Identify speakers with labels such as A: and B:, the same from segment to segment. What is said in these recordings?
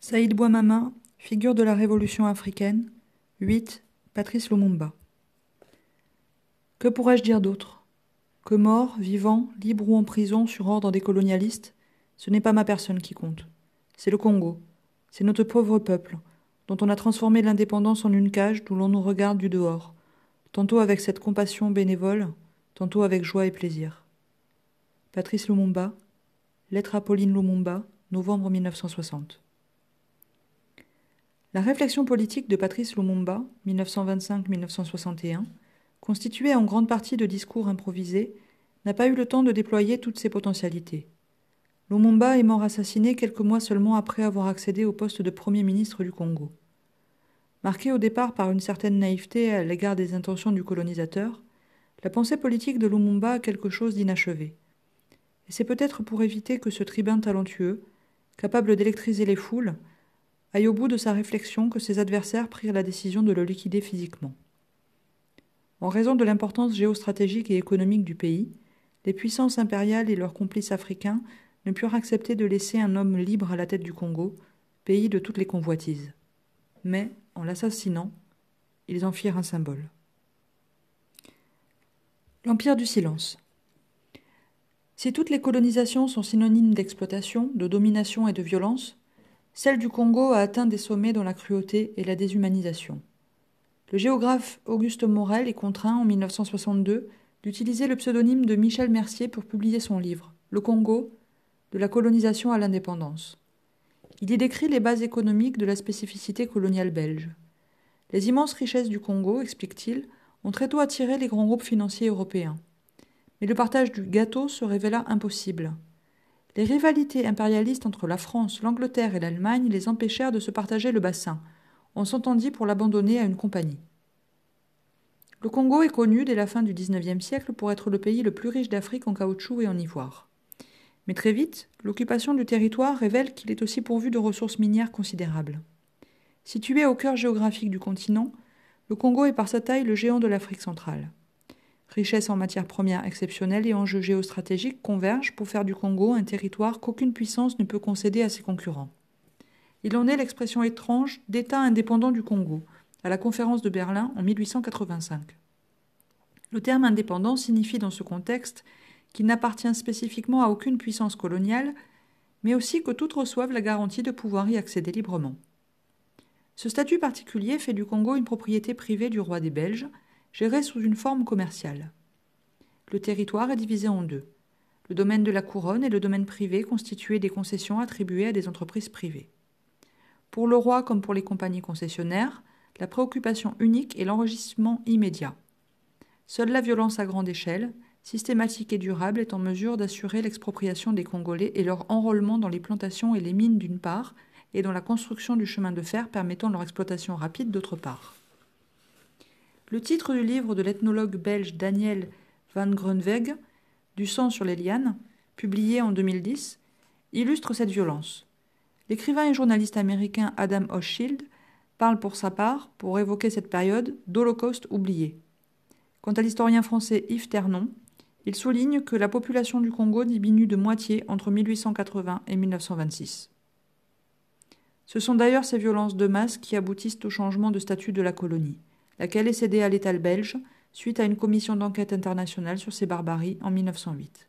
A: Saïd Bouamama, figure de la révolution africaine. 8. Patrice Lumumba. Que pourrais-je dire d'autre Que mort, vivant, libre ou en prison sur ordre des colonialistes, ce n'est pas ma personne qui compte. C'est le Congo. C'est notre pauvre peuple, dont on a transformé l'indépendance en une cage d'où l'on nous regarde du dehors, tantôt avec cette compassion bénévole, tantôt avec joie et plaisir. Patrice Lumumba, Lettre à Pauline Lumumba, novembre 1960. La réflexion politique de Patrice Lumumba, 1925-1961, constituée en grande partie de discours improvisés, n'a pas eu le temps de déployer toutes ses potentialités. Lumumba est mort assassiné quelques mois seulement après avoir accédé au poste de Premier ministre du Congo. Marqué au départ par une certaine naïveté à l'égard des intentions du colonisateur, la pensée politique de Lumumba a quelque chose d'inachevé. Et c'est peut-être pour éviter que ce tribun talentueux, capable d'électriser les foules, aille au bout de sa réflexion que ses adversaires prirent la décision de le liquider physiquement. En raison de l'importance géostratégique et économique du pays, les puissances impériales et leurs complices africains ne purent accepter de laisser un homme libre à la tête du Congo, pays de toutes les convoitises. Mais, en l'assassinant, ils en firent un symbole. L'Empire du silence. Si toutes les colonisations sont synonymes d'exploitation, de domination et de violence, celle du Congo a atteint des sommets dans la cruauté et la déshumanisation. Le géographe Auguste Morel est contraint, en 1962, d'utiliser le pseudonyme de Michel Mercier pour publier son livre Le Congo, de la colonisation à l'indépendance. Il y décrit les bases économiques de la spécificité coloniale belge. Les immenses richesses du Congo, explique-t-il, ont très tôt attiré les grands groupes financiers européens. Mais le partage du gâteau se révéla impossible. Les rivalités impérialistes entre la France, l'Angleterre et l'Allemagne les empêchèrent de se partager le bassin. On s'entendit pour l'abandonner à une compagnie. Le Congo est connu dès la fin du XIXe siècle pour être le pays le plus riche d'Afrique en caoutchouc et en ivoire. Mais très vite, l'occupation du territoire révèle qu'il est aussi pourvu de ressources minières considérables. Situé au cœur géographique du continent, le Congo est par sa taille le géant de l'Afrique centrale. Richesses en matières premières exceptionnelles et enjeux géostratégiques convergent pour faire du Congo un territoire qu'aucune puissance ne peut concéder à ses concurrents. Il en est l'expression étrange d'État indépendant du Congo, à la conférence de Berlin en 1885. Le terme indépendant signifie dans ce contexte qu'il n'appartient spécifiquement à aucune puissance coloniale, mais aussi que toutes reçoivent la garantie de pouvoir y accéder librement. Ce statut particulier fait du Congo une propriété privée du roi des Belges, gérée sous une forme commerciale. Le territoire est divisé en deux. Le domaine de la couronne et le domaine privé constitué des concessions attribuées à des entreprises privées. Pour le roi comme pour les compagnies concessionnaires, la préoccupation unique est l'enregistrement immédiat. Seule la violence à grande échelle, systématique et durable, est en mesure d'assurer l'expropriation des Congolais et leur enrôlement dans les plantations et les mines d'une part, et dans la construction du chemin de fer permettant leur exploitation rapide d'autre part. Le titre du livre de l'ethnologue belge Daniel van Grunweg, Du sang sur les lianes, publié en 2010, illustre cette violence. L'écrivain et journaliste américain Adam Hochschild parle pour sa part, pour évoquer cette période, d'Holocauste oublié. Quant à l'historien français Yves Ternon, il souligne que la population du Congo diminue de moitié entre 1880 et 1926. Ce sont d'ailleurs ces violences de masse qui aboutissent au changement de statut de la colonie laquelle est cédée à l'État belge suite à une commission d'enquête internationale sur ces barbaries en 1908.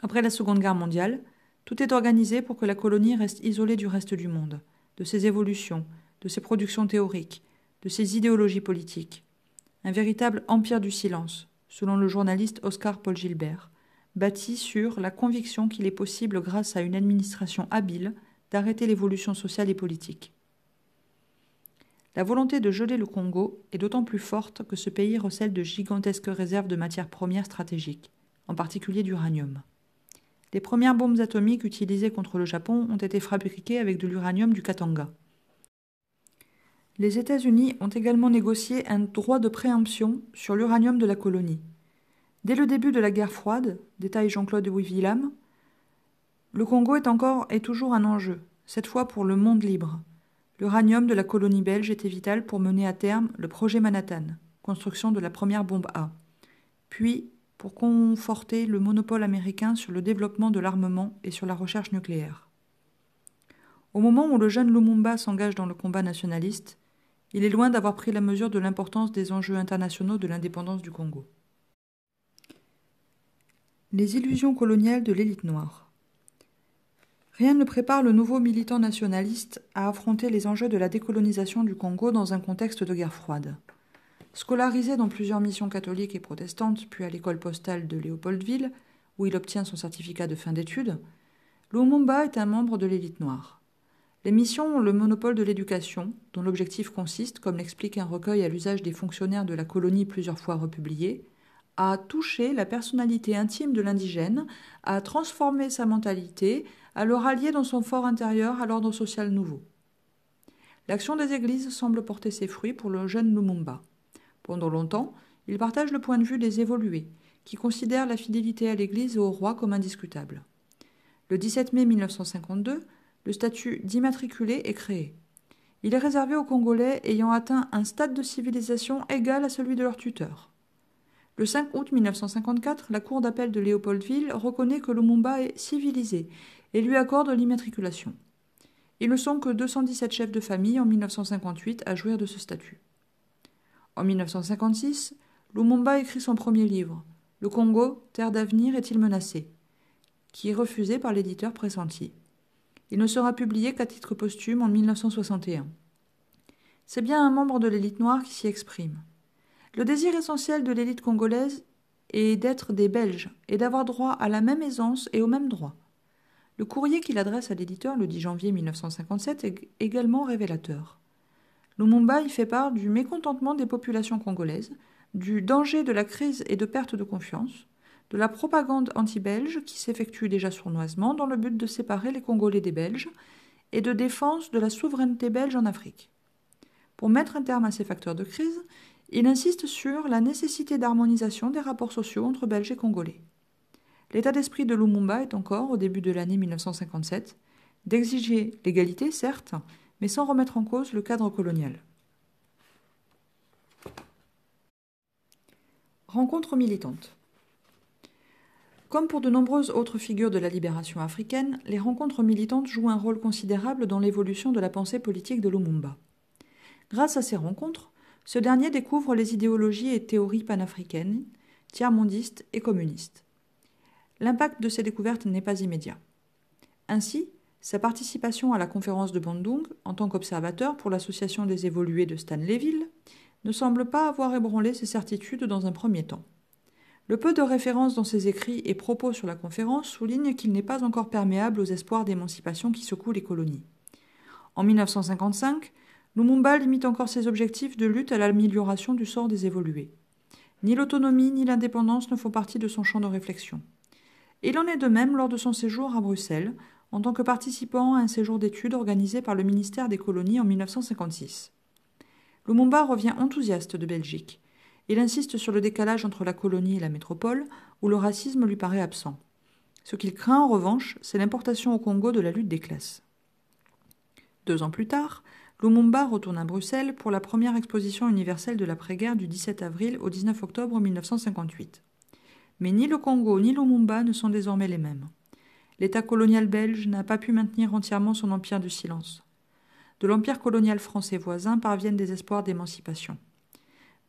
A: Après la Seconde Guerre mondiale, tout est organisé pour que la colonie reste isolée du reste du monde, de ses évolutions, de ses productions théoriques, de ses idéologies politiques. Un véritable empire du silence, selon le journaliste Oscar Paul Gilbert, bâti sur la conviction qu'il est possible, grâce à une administration habile, d'arrêter l'évolution sociale et politique. La volonté de geler le Congo est d'autant plus forte que ce pays recèle de gigantesques réserves de matières premières stratégiques, en particulier d'uranium. Les premières bombes atomiques utilisées contre le Japon ont été fabriquées avec de l'uranium du Katanga. Les États-Unis ont également négocié un droit de préemption sur l'uranium de la colonie. Dès le début de la guerre froide, détaille Jean-Claude Wivillam, le Congo est encore et toujours un enjeu, cette fois pour le monde libre. L'uranium de la colonie belge était vital pour mener à terme le projet Manhattan, construction de la première bombe A, puis pour conforter le monopole américain sur le développement de l'armement et sur la recherche nucléaire. Au moment où le jeune Lumumba s'engage dans le combat nationaliste, il est loin d'avoir pris la mesure de l'importance des enjeux internationaux de l'indépendance du Congo. Les illusions coloniales de l'élite noire. Rien ne prépare le nouveau militant nationaliste à affronter les enjeux de la décolonisation du Congo dans un contexte de guerre froide. Scolarisé dans plusieurs missions catholiques et protestantes, puis à l'école postale de Léopoldville, où il obtient son certificat de fin d'études, Lumumba est un membre de l'élite noire. Les missions ont le monopole de l'éducation, dont l'objectif consiste, comme l'explique un recueil à l'usage des fonctionnaires de la colonie plusieurs fois republié, à toucher la personnalité intime de l'indigène, à transformer sa mentalité, à le rallier dans son fort intérieur à l'ordre social nouveau. L'action des églises semble porter ses fruits pour le jeune Lumumba. Pendant longtemps, il partage le point de vue des évolués, qui considèrent la fidélité à l'Église et au roi comme indiscutable. Le 17 mai 1952, le statut d'immatriculé est créé. Il est réservé aux Congolais ayant atteint un stade de civilisation égal à celui de leur tuteur. Le 5 août 1954, la Cour d'appel de Léopoldville reconnaît que Lumumba est civilisé et lui accorde l'immatriculation. Ils ne sont que 217 chefs de famille en 1958 à jouir de ce statut. En 1956, Lumumba écrit son premier livre, Le Congo, terre d'avenir est-il menacé qui est refusé par l'éditeur pressenti. Il ne sera publié qu'à titre posthume en 1961. C'est bien un membre de l'élite noire qui s'y exprime. Le désir essentiel de l'élite congolaise est d'être des Belges et d'avoir droit à la même aisance et aux mêmes droits. Le courrier qu'il adresse à l'éditeur le 10 janvier 1957 est également révélateur. Lumumba y fait part du mécontentement des populations congolaises, du danger de la crise et de perte de confiance, de la propagande anti-belge qui s'effectue déjà sournoisement dans le but de séparer les Congolais des Belges et de défense de la souveraineté belge en Afrique. Pour mettre un terme à ces facteurs de crise, il insiste sur la nécessité d'harmonisation des rapports sociaux entre Belges et Congolais l'état d'esprit de Lumumba est encore, au début de l'année 1957, d'exiger l'égalité, certes, mais sans remettre en cause le cadre colonial. Rencontres militantes Comme pour de nombreuses autres figures de la libération africaine, les rencontres militantes jouent un rôle considérable dans l'évolution de la pensée politique de Lumumba. Grâce à ces rencontres, ce dernier découvre les idéologies et théories panafricaines, tiers-mondistes et communistes l'impact de ces découvertes n'est pas immédiat. Ainsi, sa participation à la conférence de Bandung en tant qu'observateur pour l'association des évolués de Stanleyville ne semble pas avoir ébranlé ses certitudes dans un premier temps. Le peu de références dans ses écrits et propos sur la conférence souligne qu'il n'est pas encore perméable aux espoirs d'émancipation qui secouent les colonies. En 1955, Lumumba limite encore ses objectifs de lutte à l'amélioration du sort des évolués. Ni l'autonomie ni l'indépendance ne font partie de son champ de réflexion. Il en est de même lors de son séjour à Bruxelles, en tant que participant à un séjour d'études organisé par le ministère des Colonies en 1956. Lumumba revient enthousiaste de Belgique. Il insiste sur le décalage entre la colonie et la métropole, où le racisme lui paraît absent. Ce qu'il craint en revanche, c'est l'importation au Congo de la lutte des classes. Deux ans plus tard, Lumumba retourne à Bruxelles pour la première exposition universelle de l'après-guerre du 17 avril au 19 octobre 1958 mais ni le Congo ni l'Omumba ne sont désormais les mêmes. L'État colonial belge n'a pas pu maintenir entièrement son empire du silence. De l'empire colonial français voisin parviennent des espoirs d'émancipation.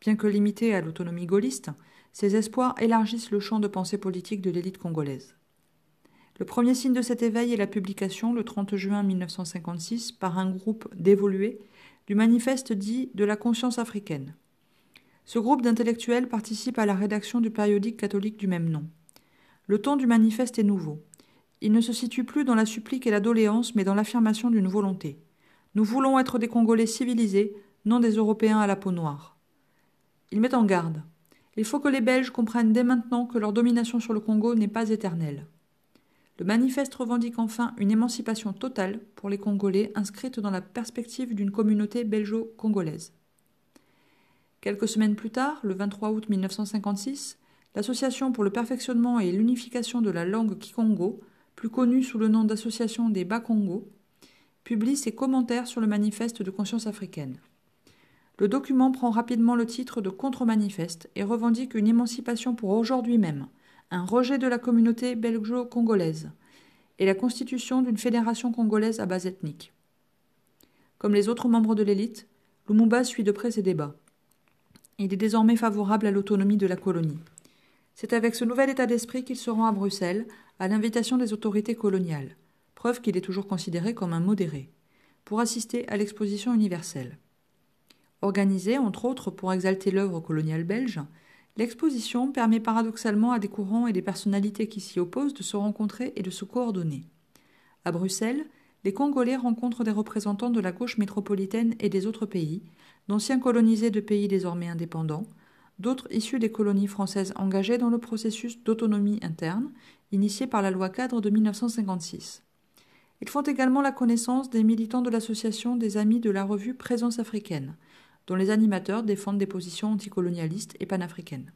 A: Bien que limités à l'autonomie gaulliste, ces espoirs élargissent le champ de pensée politique de l'élite congolaise. Le premier signe de cet éveil est la publication, le 30 juin 1956, par un groupe d'évolués, du manifeste dit de la conscience africaine, ce groupe d'intellectuels participe à la rédaction du périodique catholique du même nom. Le ton du manifeste est nouveau. Il ne se situe plus dans la supplique et la doléance, mais dans l'affirmation d'une volonté. Nous voulons être des Congolais civilisés, non des Européens à la peau noire. Il met en garde. Il faut que les Belges comprennent dès maintenant que leur domination sur le Congo n'est pas éternelle. Le manifeste revendique enfin une émancipation totale pour les Congolais inscrite dans la perspective d'une communauté belgeo-congolaise. Quelques semaines plus tard, le 23 août 1956, l'Association pour le perfectionnement et l'unification de la langue Kikongo, plus connue sous le nom d'Association des Bas-Congo, publie ses commentaires sur le manifeste de conscience africaine. Le document prend rapidement le titre de contre-manifeste et revendique une émancipation pour aujourd'hui même, un rejet de la communauté belgeo-congolaise et la constitution d'une fédération congolaise à base ethnique. Comme les autres membres de l'élite, Lumumba suit de près ces débats. Il est désormais favorable à l'autonomie de la colonie. C'est avec ce nouvel état d'esprit qu'il se rend à Bruxelles, à l'invitation des autorités coloniales, preuve qu'il est toujours considéré comme un modéré, pour assister à l'exposition universelle. Organisée, entre autres, pour exalter l'œuvre coloniale belge, l'exposition permet paradoxalement à des courants et des personnalités qui s'y opposent de se rencontrer et de se coordonner. À Bruxelles, les Congolais rencontrent des représentants de la gauche métropolitaine et des autres pays, d'anciens colonisés de pays désormais indépendants, d'autres issus des colonies françaises engagées dans le processus d'autonomie interne initié par la loi cadre de 1956. Ils font également la connaissance des militants de l'association des Amis de la revue Présence africaine, dont les animateurs défendent des positions anticolonialistes et panafricaines.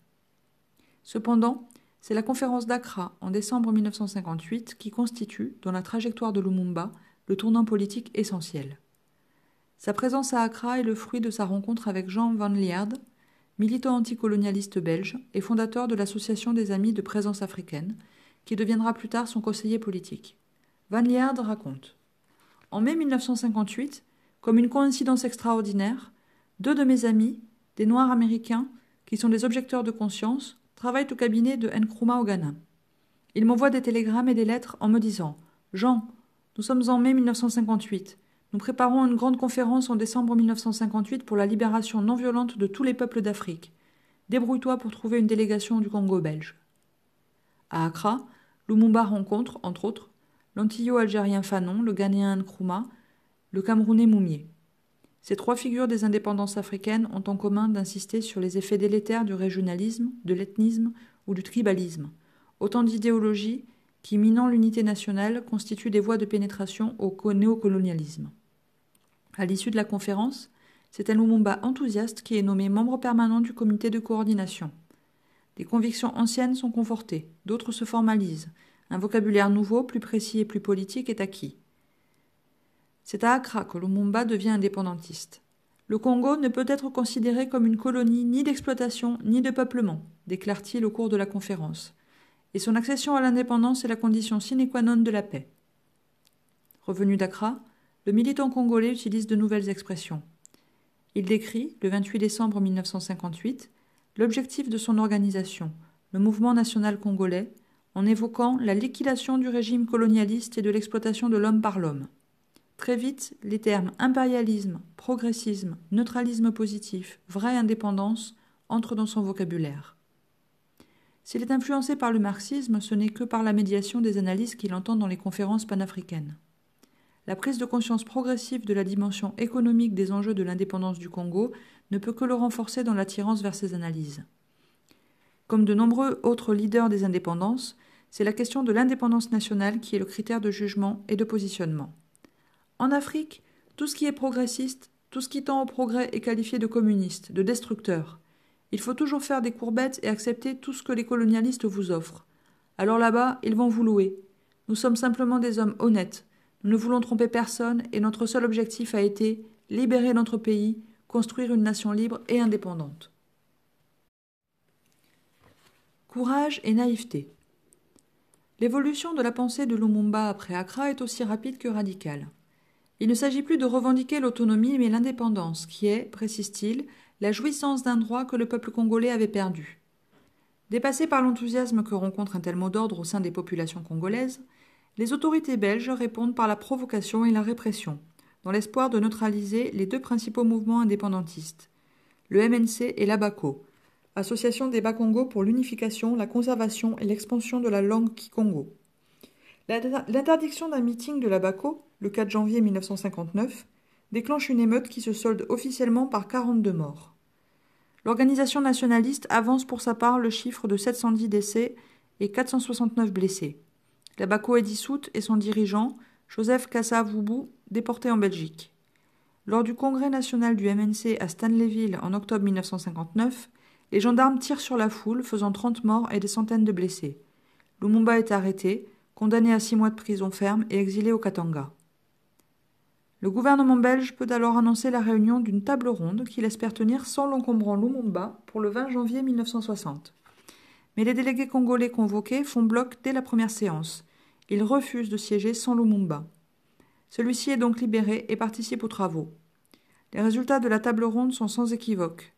A: Cependant, c'est la conférence d'Accra en décembre 1958 qui constitue, dans la trajectoire de Lumumba, le tournant politique essentiel. Sa présence à Accra est le fruit de sa rencontre avec Jean Van Liard, militant anticolonialiste belge et fondateur de l'Association des Amis de Présence africaine, qui deviendra plus tard son conseiller politique. Van Liard raconte En mai 1958, comme une coïncidence extraordinaire, deux de mes amis, des Noirs américains, qui sont des objecteurs de conscience, travaillent au cabinet de Nkrumah au Ghana. Ils m'envoient des télégrammes et des lettres en me disant Jean, nous sommes en mai 1958. Nous préparons une grande conférence en décembre 1958 pour la libération non violente de tous les peuples d'Afrique. Débrouille-toi pour trouver une délégation du Congo belge. À Accra, Lumumba rencontre, entre autres, l'antillo-algérien Fanon, le Ghanéen Nkrumah, le Camerounais Moumier. Ces trois figures des indépendances africaines ont en commun d'insister sur les effets délétères du régionalisme, de l'ethnisme ou du tribalisme, autant d'idéologies qui, minant l'unité nationale, constituent des voies de pénétration au néocolonialisme. À l'issue de la conférence, c'est un Lumumba enthousiaste qui est nommé membre permanent du comité de coordination. Des convictions anciennes sont confortées, d'autres se formalisent, un vocabulaire nouveau, plus précis et plus politique est acquis. C'est à Accra que Lumumba devient indépendantiste. Le Congo ne peut être considéré comme une colonie ni d'exploitation ni de peuplement, déclare-t-il au cours de la conférence et son accession à l'indépendance est la condition sine qua non de la paix. Revenu d'Accra, le militant congolais utilise de nouvelles expressions. Il décrit, le 28 décembre 1958, l'objectif de son organisation, le mouvement national congolais, en évoquant la liquidation du régime colonialiste et de l'exploitation de l'homme par l'homme. Très vite, les termes impérialisme, progressisme, neutralisme positif, vraie indépendance entrent dans son vocabulaire. S'il est influencé par le marxisme, ce n'est que par la médiation des analyses qu'il entend dans les conférences panafricaines. La prise de conscience progressive de la dimension économique des enjeux de l'indépendance du Congo ne peut que le renforcer dans l'attirance vers ces analyses. Comme de nombreux autres leaders des indépendances, c'est la question de l'indépendance nationale qui est le critère de jugement et de positionnement. En Afrique, tout ce qui est progressiste, tout ce qui tend au progrès est qualifié de communiste, de destructeur. Il faut toujours faire des courbettes et accepter tout ce que les colonialistes vous offrent. Alors là-bas, ils vont vous louer. Nous sommes simplement des hommes honnêtes. Nous ne voulons tromper personne et notre seul objectif a été libérer notre pays, construire une nation libre et indépendante. Courage et naïveté. L'évolution de la pensée de Lumumba après Accra est aussi rapide que radicale. Il ne s'agit plus de revendiquer l'autonomie mais l'indépendance, qui est, précise-t-il, la jouissance d'un droit que le peuple congolais avait perdu. Dépassés par l'enthousiasme que rencontre un tel mot d'ordre au sein des populations congolaises, les autorités belges répondent par la provocation et la répression, dans l'espoir de neutraliser les deux principaux mouvements indépendantistes, le MNC et l'ABACO, Association des Bas-Congo pour l'unification, la conservation et l'expansion de la langue Kikongo. L'interdiction d'un meeting de l'ABACO, le 4 janvier 1959, déclenche une émeute qui se solde officiellement par 42 morts. L'organisation nationaliste avance pour sa part le chiffre de 710 décès et 469 blessés. La Baco est dissoute et son dirigeant, Joseph Kassavoubou, déporté en Belgique. Lors du congrès national du MNC à Stanleyville en octobre 1959, les gendarmes tirent sur la foule, faisant 30 morts et des centaines de blessés. Lumumba est arrêté, condamné à six mois de prison ferme et exilé au Katanga. Le gouvernement belge peut alors annoncer la réunion d'une table ronde qu'il espère tenir sans l'encombrant Lumumba pour le 20 janvier 1960. Mais les délégués congolais convoqués font bloc dès la première séance. Ils refusent de siéger sans Lumumba. Celui-ci est donc libéré et participe aux travaux. Les résultats de la table ronde sont sans équivoque.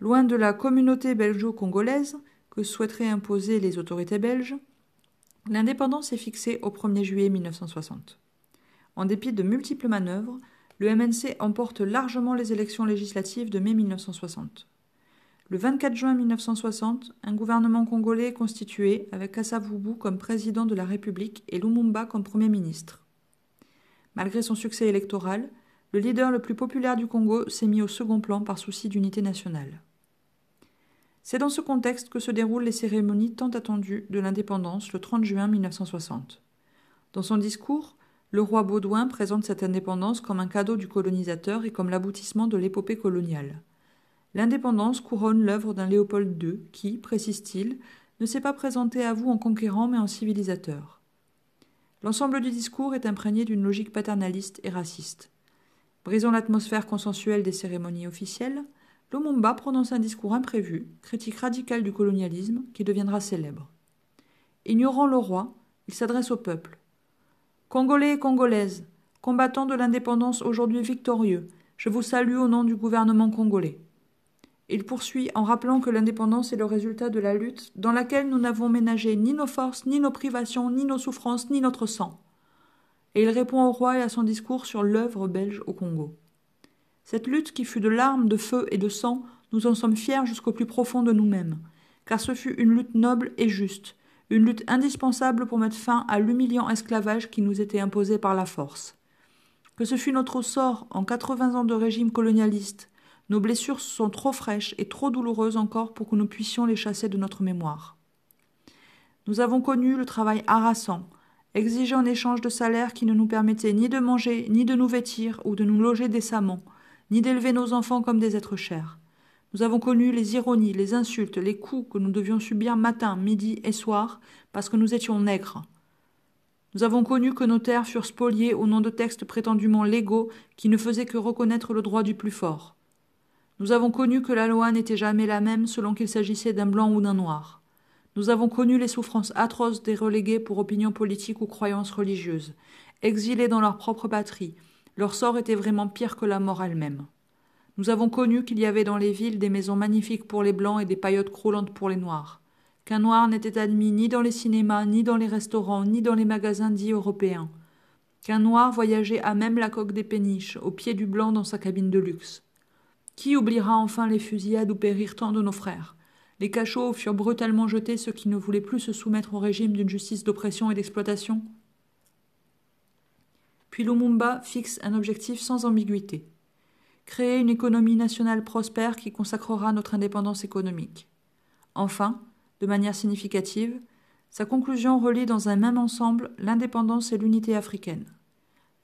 A: Loin de la communauté belgeo-congolaise que souhaiteraient imposer les autorités belges, l'indépendance est fixée au 1er juillet 1960. En dépit de multiples manœuvres, le MNC emporte largement les élections législatives de mai 1960. Le 24 juin 1960, un gouvernement congolais est constitué avec Kassavubu comme président de la République et Lumumba comme premier ministre. Malgré son succès électoral, le leader le plus populaire du Congo s'est mis au second plan par souci d'unité nationale. C'est dans ce contexte que se déroulent les cérémonies tant attendues de l'indépendance le 30 juin 1960. Dans son discours, le roi Baudouin présente cette indépendance comme un cadeau du colonisateur et comme l'aboutissement de l'épopée coloniale. L'indépendance couronne l'œuvre d'un Léopold II qui, précise-t-il, ne s'est pas présenté à vous en conquérant mais en civilisateur. L'ensemble du discours est imprégné d'une logique paternaliste et raciste. Brisant l'atmosphère consensuelle des cérémonies officielles, l'Omumba prononce un discours imprévu, critique radicale du colonialisme, qui deviendra célèbre. Ignorant le roi, il s'adresse au peuple Congolais et Congolaises, combattants de l'indépendance aujourd'hui victorieux, je vous salue au nom du gouvernement congolais. Il poursuit en rappelant que l'indépendance est le résultat de la lutte dans laquelle nous n'avons ménagé ni nos forces, ni nos privations, ni nos souffrances, ni notre sang. Et il répond au roi et à son discours sur l'œuvre belge au Congo. Cette lutte qui fut de larmes, de feu et de sang, nous en sommes fiers jusqu'au plus profond de nous-mêmes, car ce fut une lutte noble et juste, une lutte indispensable pour mettre fin à l'humiliant esclavage qui nous était imposé par la force. Que ce fût notre sort en 80 ans de régime colonialiste, nos blessures sont trop fraîches et trop douloureuses encore pour que nous puissions les chasser de notre mémoire. Nous avons connu le travail harassant, exigé en échange de salaires qui ne nous permettaient ni de manger, ni de nous vêtir ou de nous loger décemment, ni d'élever nos enfants comme des êtres chers. Nous avons connu les ironies, les insultes, les coups que nous devions subir matin, midi et soir parce que nous étions nègres. Nous avons connu que nos terres furent spoliées au nom de textes prétendument légaux qui ne faisaient que reconnaître le droit du plus fort. Nous avons connu que la loi n'était jamais la même selon qu'il s'agissait d'un blanc ou d'un noir. Nous avons connu les souffrances atroces des relégués pour opinion politique ou croyances religieuses, exilés dans leur propre patrie. Leur sort était vraiment pire que la mort elle-même. Nous avons connu qu'il y avait dans les villes des maisons magnifiques pour les blancs et des paillotes croulantes pour les noirs. Qu'un noir n'était admis ni dans les cinémas, ni dans les restaurants, ni dans les magasins dits européens. Qu'un noir voyageait à même la coque des péniches, au pied du blanc dans sa cabine de luxe. Qui oubliera enfin les fusillades où périrent tant de nos frères Les cachots furent brutalement jetés ceux qui ne voulaient plus se soumettre au régime d'une justice d'oppression et d'exploitation puis Lumumba fixe un objectif sans ambiguïté créer une économie nationale prospère qui consacrera notre indépendance économique. Enfin, de manière significative, sa conclusion relie dans un même ensemble l'indépendance et l'unité africaine.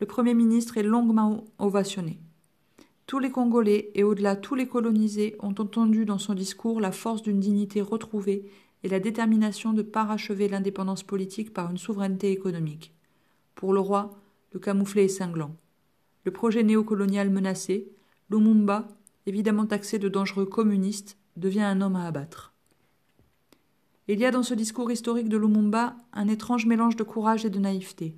A: Le Premier ministre est longuement ovationné. Tous les Congolais et au-delà tous les colonisés ont entendu dans son discours la force d'une dignité retrouvée et la détermination de parachever l'indépendance politique par une souveraineté économique. Pour le roi, le camouflet est cinglant. Le projet néocolonial menacé, Lumumba, évidemment taxé de dangereux communistes, devient un homme à abattre. Il y a dans ce discours historique de Lumumba un étrange mélange de courage et de naïveté.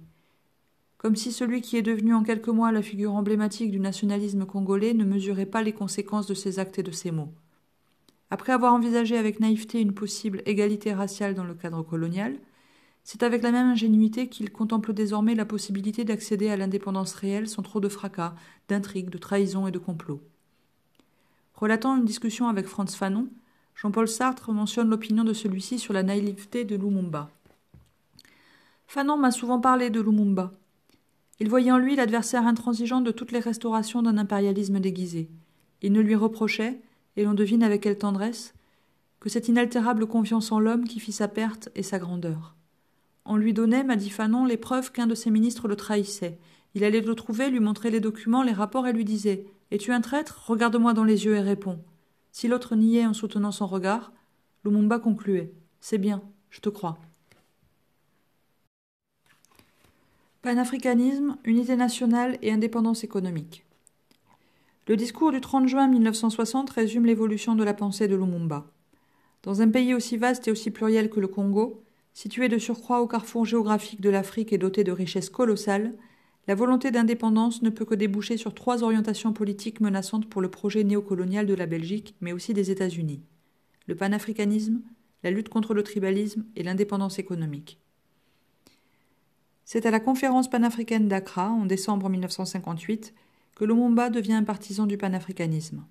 A: Comme si celui qui est devenu en quelques mois la figure emblématique du nationalisme congolais ne mesurait pas les conséquences de ses actes et de ses mots. Après avoir envisagé avec naïveté une possible égalité raciale dans le cadre colonial, c'est avec la même ingénuité qu'il contemple désormais la possibilité d'accéder à l'indépendance réelle sans trop de fracas, d'intrigues, de trahisons et de complots. Relatant une discussion avec Franz Fanon, Jean-Paul Sartre mentionne l'opinion de celui-ci sur la naïveté de Lumumba. Fanon m'a souvent parlé de Lumumba. Il voyait en lui l'adversaire intransigeant de toutes les restaurations d'un impérialisme déguisé. Il ne lui reprochait, et l'on devine avec quelle tendresse, que cette inaltérable confiance en l'homme qui fit sa perte et sa grandeur. On lui donnait, m'a dit Fanon, les preuves qu'un de ses ministres le trahissait. Il allait le trouver, lui montrer les documents, les rapports et lui disait Es-tu un traître Regarde-moi dans les yeux et réponds. Si l'autre niait en soutenant son regard, Lumumba concluait C'est bien, je te crois. Panafricanisme, unité nationale et indépendance économique. Le discours du 30 juin 1960 résume l'évolution de la pensée de Lumumba. Dans un pays aussi vaste et aussi pluriel que le Congo, Située de surcroît au carrefour géographique de l'Afrique et dotée de richesses colossales, la volonté d'indépendance ne peut que déboucher sur trois orientations politiques menaçantes pour le projet néocolonial de la Belgique, mais aussi des États-Unis le panafricanisme, la lutte contre le tribalisme et l'indépendance économique. C'est à la conférence panafricaine d'Accra, en décembre 1958, que Lumumba devient un partisan du panafricanisme.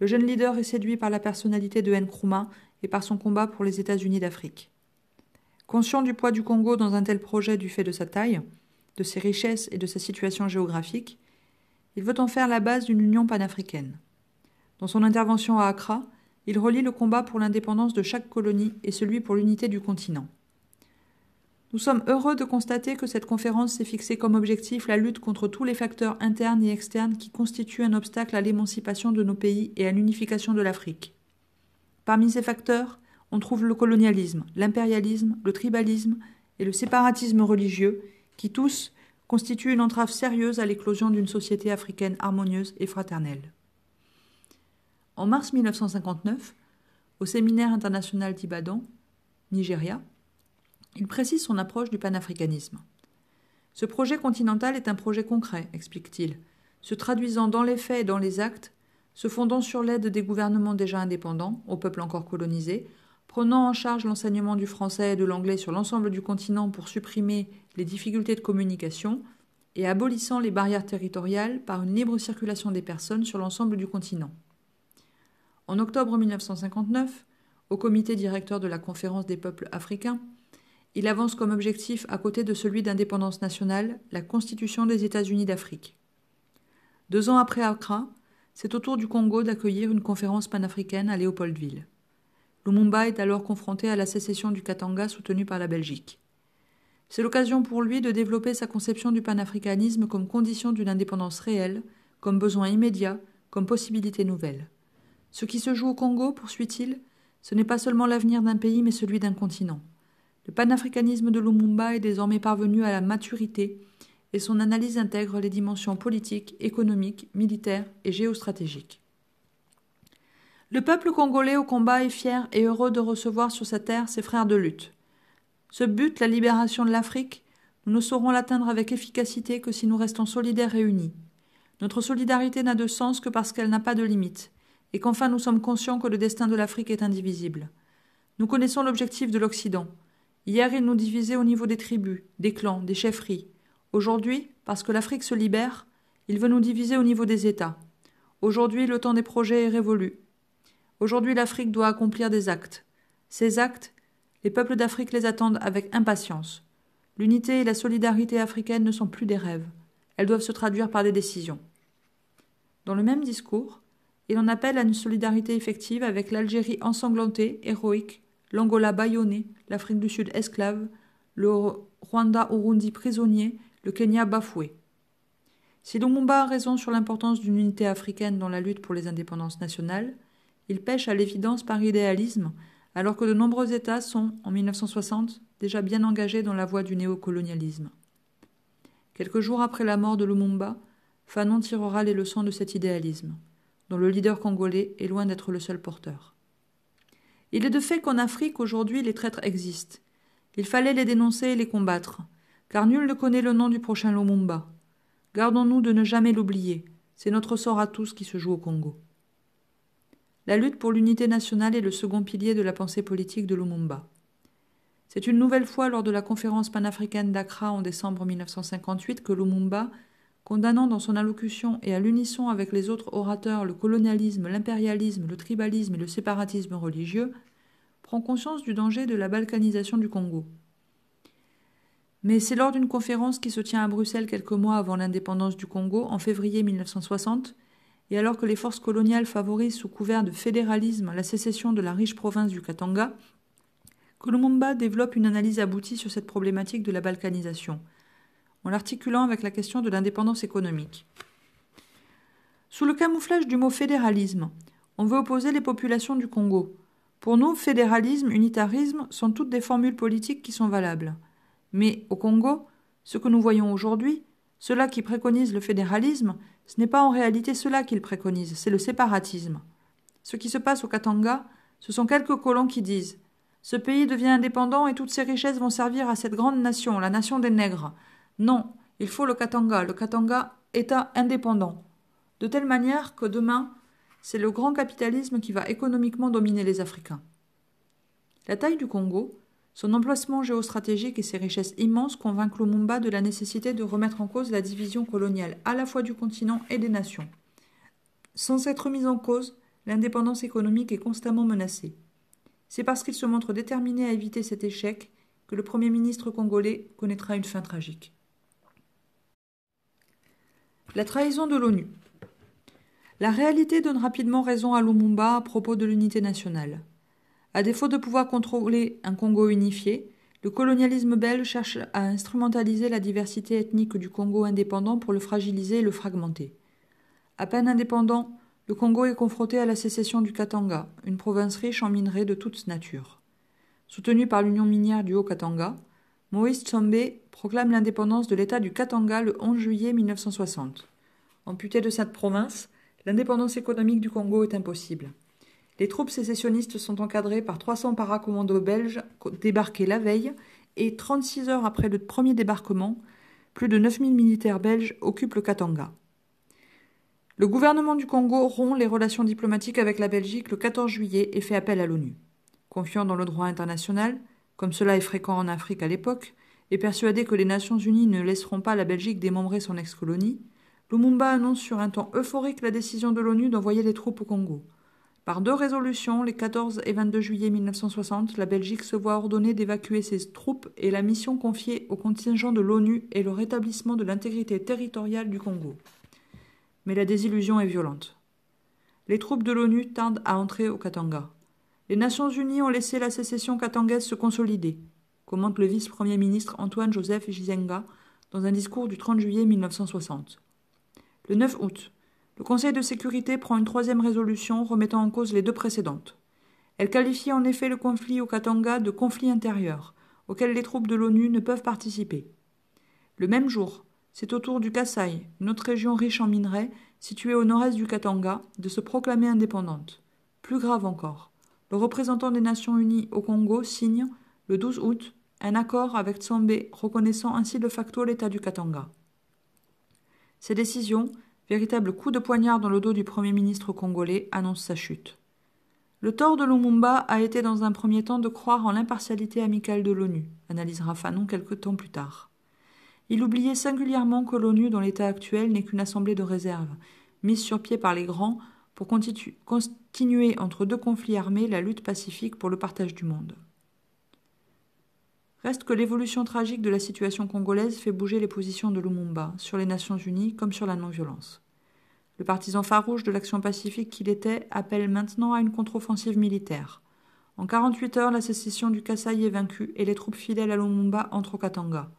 A: Le jeune leader est séduit par la personnalité de Nkrumah et par son combat pour les États-Unis d'Afrique. Conscient du poids du Congo dans un tel projet du fait de sa taille, de ses richesses et de sa situation géographique, il veut en faire la base d'une union panafricaine. Dans son intervention à Accra, il relie le combat pour l'indépendance de chaque colonie et celui pour l'unité du continent. Nous sommes heureux de constater que cette conférence s'est fixée comme objectif la lutte contre tous les facteurs internes et externes qui constituent un obstacle à l'émancipation de nos pays et à l'unification de l'Afrique. Parmi ces facteurs, on trouve le colonialisme, l'impérialisme, le tribalisme et le séparatisme religieux, qui tous constituent une entrave sérieuse à l'éclosion d'une société africaine harmonieuse et fraternelle. En mars 1959, au séminaire international d'Ibadan, Nigeria, il précise son approche du panafricanisme. Ce projet continental est un projet concret, explique-t-il, se traduisant dans les faits et dans les actes, se fondant sur l'aide des gouvernements déjà indépendants, aux peuples encore colonisés, prenant en charge l'enseignement du français et de l'anglais sur l'ensemble du continent pour supprimer les difficultés de communication et abolissant les barrières territoriales par une libre circulation des personnes sur l'ensemble du continent. En octobre 1959, au comité directeur de la Conférence des peuples africains, il avance comme objectif, à côté de celui d'indépendance nationale, la constitution des États-Unis d'Afrique. Deux ans après Accra, c'est au tour du Congo d'accueillir une conférence panafricaine à Léopoldville. Lumumba est alors confronté à la sécession du Katanga soutenue par la Belgique. C'est l'occasion pour lui de développer sa conception du panafricanisme comme condition d'une indépendance réelle, comme besoin immédiat, comme possibilité nouvelle. Ce qui se joue au Congo, poursuit-il, ce n'est pas seulement l'avenir d'un pays, mais celui d'un continent. Le panafricanisme de Lumumba est désormais parvenu à la maturité et son analyse intègre les dimensions politiques, économiques, militaires et géostratégiques. Le peuple congolais au combat est fier et heureux de recevoir sur sa terre ses frères de lutte. Ce but, la libération de l'Afrique, nous ne saurons l'atteindre avec efficacité que si nous restons solidaires et unis. Notre solidarité n'a de sens que parce qu'elle n'a pas de limite, et qu'enfin nous sommes conscients que le destin de l'Afrique est indivisible. Nous connaissons l'objectif de l'Occident. Hier, il nous divisait au niveau des tribus, des clans, des chefferies. Aujourd'hui, parce que l'Afrique se libère, il veut nous diviser au niveau des États. Aujourd'hui, le temps des projets est révolu. Aujourd'hui, l'Afrique doit accomplir des actes. Ces actes, les peuples d'Afrique les attendent avec impatience. L'unité et la solidarité africaines ne sont plus des rêves. Elles doivent se traduire par des décisions. Dans le même discours, il en appelle à une solidarité effective avec l'Algérie ensanglantée, héroïque, l'Angola baïonnée, l'Afrique du Sud esclave, le Rwanda-Urundi prisonnier, le Kenya bafoué. Si Lumumba a raison sur l'importance d'une unité africaine dans la lutte pour les indépendances nationales, il pêche à l'évidence par idéalisme, alors que de nombreux États sont, en 1960, déjà bien engagés dans la voie du néocolonialisme. Quelques jours après la mort de Lumumba, Fanon tirera les leçons de cet idéalisme, dont le leader congolais est loin d'être le seul porteur. Il est de fait qu'en Afrique aujourd'hui les traîtres existent. Il fallait les dénoncer et les combattre, car nul ne connaît le nom du prochain Lumumba. Gardons-nous de ne jamais l'oublier, c'est notre sort à tous qui se joue au Congo. La lutte pour l'unité nationale est le second pilier de la pensée politique de Lumumba. C'est une nouvelle fois lors de la conférence panafricaine d'Accra en décembre 1958 que Lumumba, condamnant dans son allocution et à l'unisson avec les autres orateurs le colonialisme, l'impérialisme, le tribalisme et le séparatisme religieux, prend conscience du danger de la balkanisation du Congo. Mais c'est lors d'une conférence qui se tient à Bruxelles quelques mois avant l'indépendance du Congo, en février 1960, et alors que les forces coloniales favorisent sous couvert de fédéralisme la sécession de la riche province du Katanga, Kolomomba développe une analyse aboutie sur cette problématique de la balkanisation, en l'articulant avec la question de l'indépendance économique. Sous le camouflage du mot fédéralisme, on veut opposer les populations du Congo. Pour nous, fédéralisme, unitarisme sont toutes des formules politiques qui sont valables. Mais au Congo, ce que nous voyons aujourd'hui, ceux qui préconisent le fédéralisme, ce n'est pas en réalité cela qu'ils préconisent, c'est le séparatisme. Ce qui se passe au Katanga, ce sont quelques colons qui disent Ce pays devient indépendant et toutes ses richesses vont servir à cette grande nation, la nation des nègres. Non, il faut le Katanga, le Katanga État indépendant. De telle manière que demain, c'est le grand capitalisme qui va économiquement dominer les Africains. La taille du Congo, son emplacement géostratégique et ses richesses immenses convainquent Lumumba de la nécessité de remettre en cause la division coloniale à la fois du continent et des nations. Sans être mise en cause, l'indépendance économique est constamment menacée. C'est parce qu'il se montre déterminé à éviter cet échec que le Premier ministre congolais connaîtra une fin tragique. La trahison de l'ONU. La réalité donne rapidement raison à Lumumba à propos de l'unité nationale. À défaut de pouvoir contrôler un Congo unifié, le colonialisme belge cherche à instrumentaliser la diversité ethnique du Congo indépendant pour le fragiliser et le fragmenter. À peine indépendant, le Congo est confronté à la sécession du Katanga, une province riche en minerais de toute nature. Soutenu par l'Union minière du Haut-Katanga, Moïse Tsombe proclame l'indépendance de l'État du Katanga le 11 juillet 1960. Amputé de cette province, l'indépendance économique du Congo est impossible. Les troupes sécessionnistes sont encadrées par 300 paracommandos belges débarqués la veille et 36 heures après le premier débarquement, plus de 9000 militaires belges occupent le Katanga. Le gouvernement du Congo rompt les relations diplomatiques avec la Belgique le 14 juillet et fait appel à l'ONU. Confiant dans le droit international, comme cela est fréquent en Afrique à l'époque, et persuadé que les Nations unies ne laisseront pas la Belgique démembrer son ex-colonie, Lumumba annonce sur un ton euphorique la décision de l'ONU d'envoyer des troupes au Congo. Par deux résolutions, les 14 et 22 juillet 1960, la Belgique se voit ordonnée d'évacuer ses troupes et la mission confiée au contingent de l'ONU est le rétablissement de l'intégrité territoriale du Congo. Mais la désillusion est violente. Les troupes de l'ONU tendent à entrer au Katanga. Les Nations Unies ont laissé la sécession katangaise se consolider, commente le vice-premier ministre Antoine Joseph Gizenga dans un discours du 30 juillet 1960. Le 9 août, le Conseil de sécurité prend une troisième résolution remettant en cause les deux précédentes. Elle qualifie en effet le conflit au Katanga de conflit intérieur, auquel les troupes de l'ONU ne peuvent participer. Le même jour, c'est au tour du Kasai, notre région riche en minerais, située au nord-est du Katanga, de se proclamer indépendante. Plus grave encore, le représentant des Nations Unies au Congo signe, le 12 août, un accord avec Tsombe reconnaissant ainsi de facto l'état du Katanga. Ces décisions, véritable coup de poignard dans le dos du Premier ministre congolais, annonce sa chute. Le tort de Lumumba a été dans un premier temps de croire en l'impartialité amicale de l'ONU, analysera Fanon quelque temps plus tard. Il oubliait singulièrement que l'ONU, dans l'état actuel, n'est qu'une assemblée de réserve, mise sur pied par les grands pour continuer entre deux conflits armés la lutte pacifique pour le partage du monde. Reste que l'évolution tragique de la situation congolaise fait bouger les positions de Lumumba sur les Nations Unies comme sur la non-violence. Le partisan farouche de l'action pacifique qu'il était appelle maintenant à une contre-offensive militaire. En 48 heures, la sécession du Kasaï est vaincue et les troupes fidèles à Lumumba entrent au Katanga.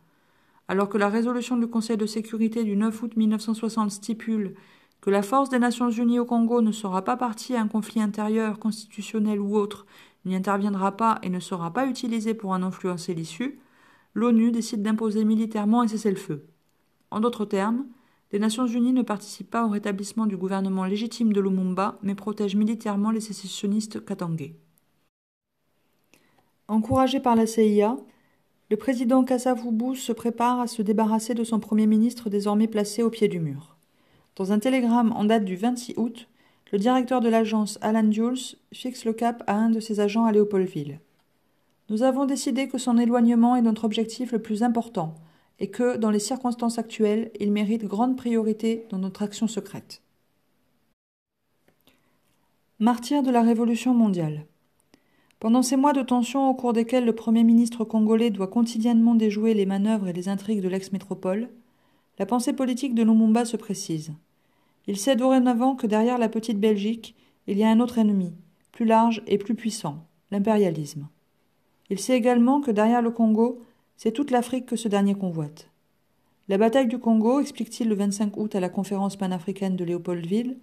A: Alors que la résolution du Conseil de sécurité du 9 août 1960 stipule que la force des Nations unies au Congo ne sera pas partie à un conflit intérieur, constitutionnel ou autre, n'y interviendra pas et ne sera pas utilisée pour en influencer l'issue, l'ONU décide d'imposer militairement un cessez-le-feu. En d'autres termes, les Nations Unies ne participent pas au rétablissement du gouvernement légitime de Lumumba, mais protègent militairement les sécessionnistes katangais. Encouragé par la CIA, le président Kasavubu se prépare à se débarrasser de son premier ministre désormais placé au pied du mur. Dans un télégramme en date du 26 août, le directeur de l'agence Alan Jules fixe le cap à un de ses agents à Léopoldville. Nous avons décidé que son éloignement est notre objectif le plus important et que, dans les circonstances actuelles, il mérite grande priorité dans notre action secrète. Martyr de la Révolution mondiale. Pendant ces mois de tension au cours desquels le Premier ministre congolais doit quotidiennement déjouer les manœuvres et les intrigues de l'ex-métropole, la pensée politique de Lumumba se précise. Il sait dorénavant que derrière la petite Belgique, il y a un autre ennemi, plus large et plus puissant, l'impérialisme. Il sait également que derrière le Congo, c'est toute l'Afrique que ce dernier convoite. La bataille du Congo, explique-t-il le 25 août à la conférence panafricaine de Léopoldville,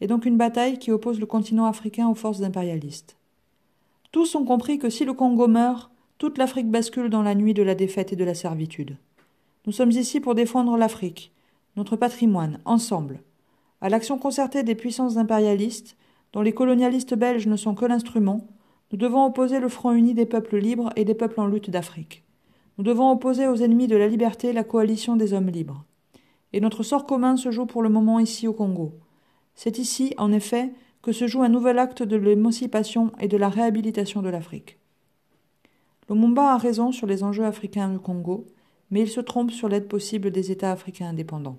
A: est donc une bataille qui oppose le continent africain aux forces impérialistes. Tous ont compris que si le Congo meurt, toute l'Afrique bascule dans la nuit de la défaite et de la servitude. Nous sommes ici pour défendre l'Afrique, notre patrimoine, ensemble. À l'action concertée des puissances impérialistes, dont les colonialistes belges ne sont que l'instrument, nous devons opposer le front uni des peuples libres et des peuples en lutte d'Afrique. Nous devons opposer aux ennemis de la liberté la coalition des hommes libres. Et notre sort commun se joue pour le moment ici au Congo. C'est ici, en effet, que se joue un nouvel acte de l'émancipation et de la réhabilitation de l'Afrique. Lumumba a raison sur les enjeux africains du Congo, mais il se trompe sur l'aide possible des États africains indépendants.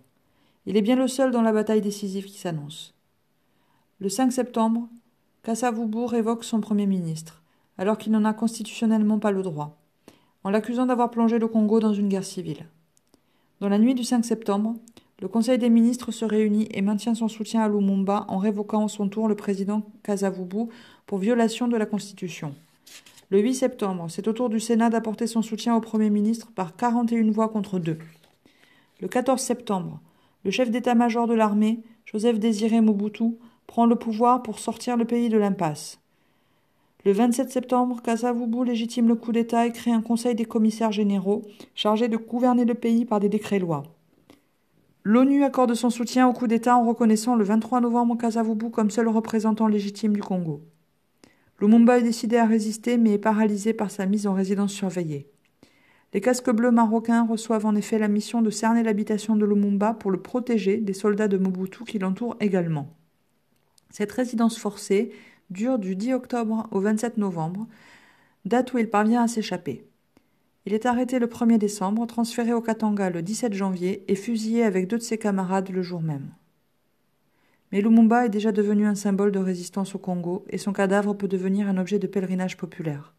A: Il est bien le seul dans la bataille décisive qui s'annonce. Le 5 septembre, Kassavubu révoque son Premier ministre, alors qu'il n'en a constitutionnellement pas le droit en l'accusant d'avoir plongé le Congo dans une guerre civile. Dans la nuit du 5 septembre, le Conseil des ministres se réunit et maintient son soutien à Lumumba en révoquant en son tour le président Kasavubu pour violation de la Constitution. Le 8 septembre, c'est au tour du Sénat d'apporter son soutien au Premier ministre par 41 voix contre 2. Le 14 septembre, le chef d'état-major de l'armée, Joseph Désiré Mobutu, prend le pouvoir pour sortir le pays de l'impasse. Le 27 septembre, Kasavubu légitime le coup d'État et crée un conseil des commissaires généraux chargé de gouverner le pays par des décrets-lois. L'ONU accorde son soutien au coup d'État en reconnaissant le 23 novembre Kasavubu comme seul représentant légitime du Congo. Lumumba est décidé à résister mais est paralysé par sa mise en résidence surveillée. Les casques bleus marocains reçoivent en effet la mission de cerner l'habitation de Lumumba pour le protéger des soldats de Mobutu qui l'entourent également. Cette résidence forcée dure du 10 octobre au 27 novembre, date où il parvient à s'échapper. Il est arrêté le 1er décembre, transféré au Katanga le 17 janvier et fusillé avec deux de ses camarades le jour même. Mais Lumumba est déjà devenu un symbole de résistance au Congo et son cadavre peut devenir un objet de pèlerinage populaire.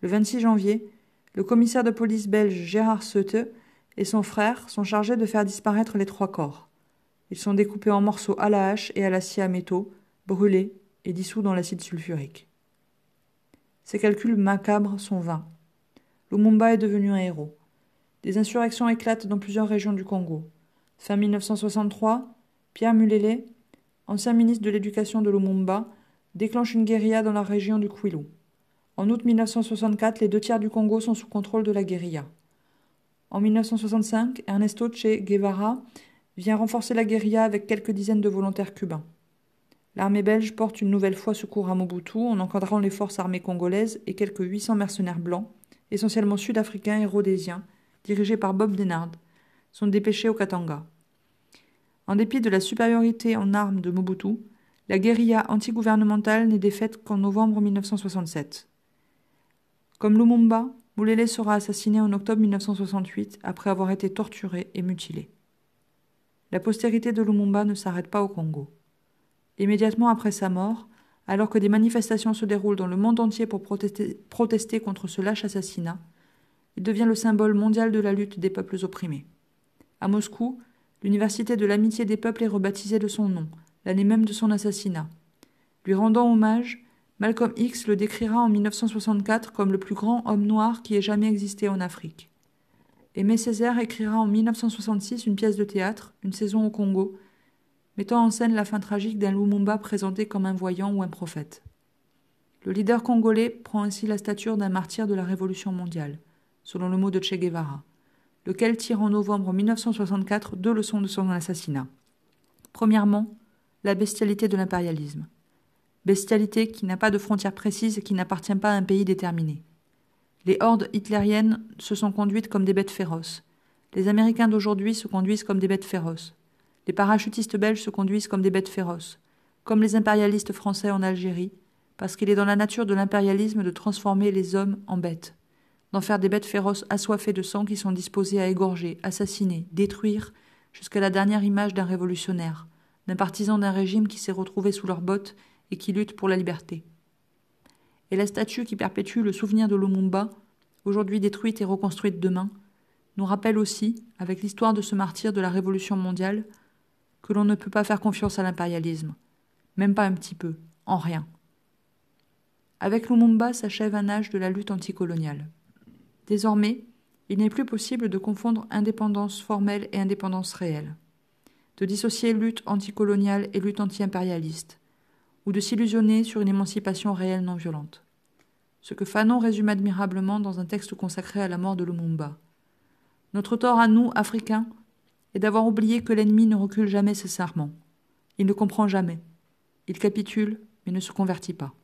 A: Le 26 janvier, le commissaire de police belge Gérard Seute et son frère sont chargés de faire disparaître les trois corps. Ils sont découpés en morceaux à la hache et à la scie à métaux, brûlés et dissous dans l'acide sulfurique. Ces calculs macabres sont vains. Lumumba est devenu un héros. Des insurrections éclatent dans plusieurs régions du Congo. Fin 1963, Pierre Mulele, ancien ministre de l'Éducation de Lumumba, déclenche une guérilla dans la région du Kwilu. En août 1964, les deux tiers du Congo sont sous contrôle de la guérilla. En 1965, Ernesto Che Guevara vient renforcer la guérilla avec quelques dizaines de volontaires cubains. L'armée belge porte une nouvelle fois secours à Mobutu en encadrant les forces armées congolaises et quelques 800 mercenaires blancs, essentiellement sud-africains et rhodésiens, dirigés par Bob Denard, sont dépêchés au Katanga. En dépit de la supériorité en armes de Mobutu, la guérilla antigouvernementale n'est défaite qu'en novembre 1967. Comme Lumumba, Boulele sera assassiné en octobre 1968 après avoir été torturé et mutilé. La postérité de Lumumba ne s'arrête pas au Congo. Immédiatement après sa mort, alors que des manifestations se déroulent dans le monde entier pour protester, contre ce lâche assassinat, il devient le symbole mondial de la lutte des peuples opprimés. À Moscou, l'Université de l'amitié des peuples est rebaptisée de son nom, l'année même de son assassinat. Lui rendant hommage, Malcolm X le décrira en 1964 comme le plus grand homme noir qui ait jamais existé en Afrique. Aimé Césaire écrira en 1966 une pièce de théâtre, Une saison au Congo, mettant en scène la fin tragique d'un Lumumba présenté comme un voyant ou un prophète. Le leader congolais prend ainsi la stature d'un martyr de la Révolution mondiale, selon le mot de Che Guevara, lequel tire en novembre 1964 deux leçons de son assassinat. Premièrement, la bestialité de l'impérialisme. Bestialité qui n'a pas de frontières précises et qui n'appartient pas à un pays déterminé. Les hordes hitlériennes se sont conduites comme des bêtes féroces. Les Américains d'aujourd'hui se conduisent comme des bêtes féroces. Les parachutistes belges se conduisent comme des bêtes féroces, comme les impérialistes français en Algérie, parce qu'il est dans la nature de l'impérialisme de transformer les hommes en bêtes, d'en faire des bêtes féroces assoiffées de sang qui sont disposées à égorger, assassiner, détruire, jusqu'à la dernière image d'un révolutionnaire, d'un partisan d'un régime qui s'est retrouvé sous leurs bottes et qui lutte pour la liberté. Et la statue qui perpétue le souvenir de Lumumba, aujourd'hui détruite et reconstruite demain, nous rappelle aussi, avec l'histoire de ce martyr de la Révolution mondiale, que l'on ne peut pas faire confiance à l'impérialisme, même pas un petit peu, en rien. Avec Lumumba s'achève un âge de la lutte anticoloniale. Désormais, il n'est plus possible de confondre indépendance formelle et indépendance réelle, de dissocier lutte anticoloniale et lutte anti-impérialiste, ou de s'illusionner sur une émancipation réelle non violente. Ce que Fanon résume admirablement dans un texte consacré à la mort de Lumumba. Notre tort à nous, Africains, et d'avoir oublié que l'ennemi ne recule jamais ses serments. Il ne comprend jamais. Il capitule, mais ne se convertit pas.